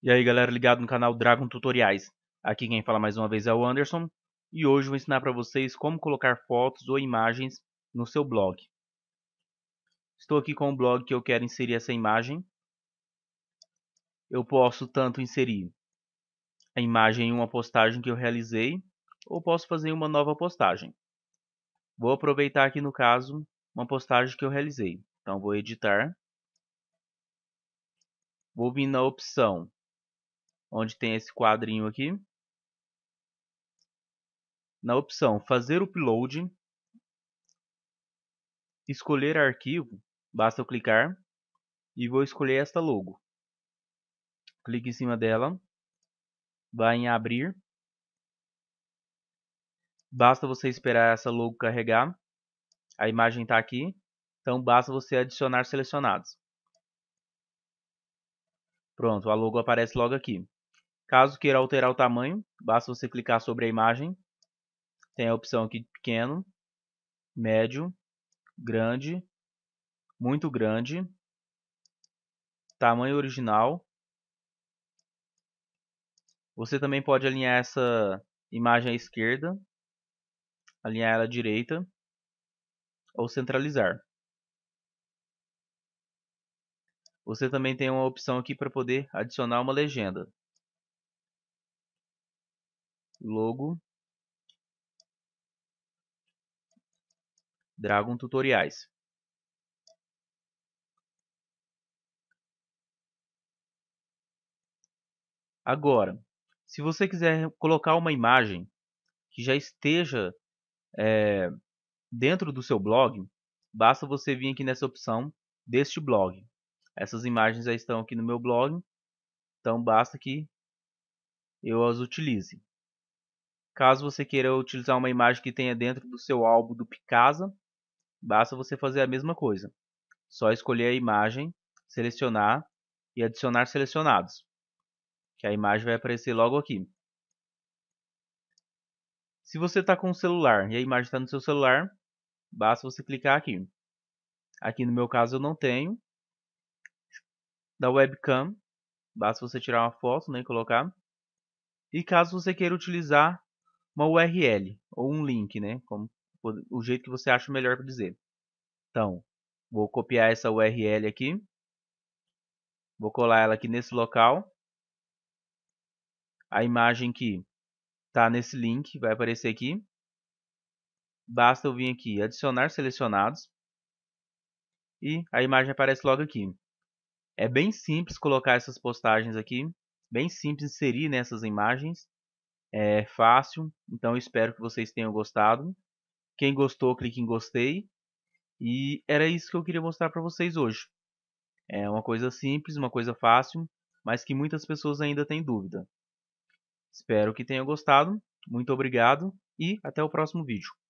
E aí galera, ligado no canal Dragon Tutoriais. Aqui quem fala mais uma vez é o Anderson. E hoje eu vou ensinar para vocês como colocar fotos ou imagens no seu blog. Estou aqui com o blog que eu quero inserir essa imagem. Eu posso tanto inserir a imagem em uma postagem que eu realizei, ou posso fazer uma nova postagem. Vou aproveitar aqui no caso uma postagem que eu realizei. Então vou editar. Vou vir na opção onde tem esse quadrinho aqui. Na opção Fazer Upload, Escolher Arquivo, basta eu clicar e vou escolher esta logo. Clique em cima dela, vai em Abrir, basta você esperar essa logo carregar, a imagem está aqui, então basta você adicionar selecionados. Pronto, a logo aparece logo aqui. Caso queira alterar o tamanho, basta você clicar sobre a imagem. Tem a opção aqui de pequeno, médio, grande, muito grande, tamanho original. Você também pode alinhar essa imagem à esquerda, alinhar ela à direita ou centralizar. Você também tem uma opção aqui para poder adicionar uma legenda logo Dragon Tutoriais. Agora, se você quiser colocar uma imagem que já esteja é, dentro do seu blog, basta você vir aqui nessa opção deste blog. Essas imagens já estão aqui no meu blog, então basta que eu as utilize. Caso você queira utilizar uma imagem que tenha dentro do seu álbum do Picasa, basta você fazer a mesma coisa. Só escolher a imagem, selecionar e adicionar selecionados. Que a imagem vai aparecer logo aqui. Se você está com o celular e a imagem está no seu celular, basta você clicar aqui. Aqui no meu caso eu não tenho. Da webcam, basta você tirar uma foto né, e colocar. E caso você queira utilizar uma URL ou um link, né? Como, o jeito que você acha melhor para dizer. Então, vou copiar essa URL aqui. Vou colar ela aqui nesse local. A imagem que está nesse link vai aparecer aqui. Basta eu vir aqui, adicionar selecionados. E a imagem aparece logo aqui. É bem simples colocar essas postagens aqui. Bem simples inserir nessas imagens é fácil. Então espero que vocês tenham gostado. Quem gostou, clique em gostei. E era isso que eu queria mostrar para vocês hoje. É uma coisa simples, uma coisa fácil, mas que muitas pessoas ainda têm dúvida. Espero que tenham gostado. Muito obrigado e até o próximo vídeo.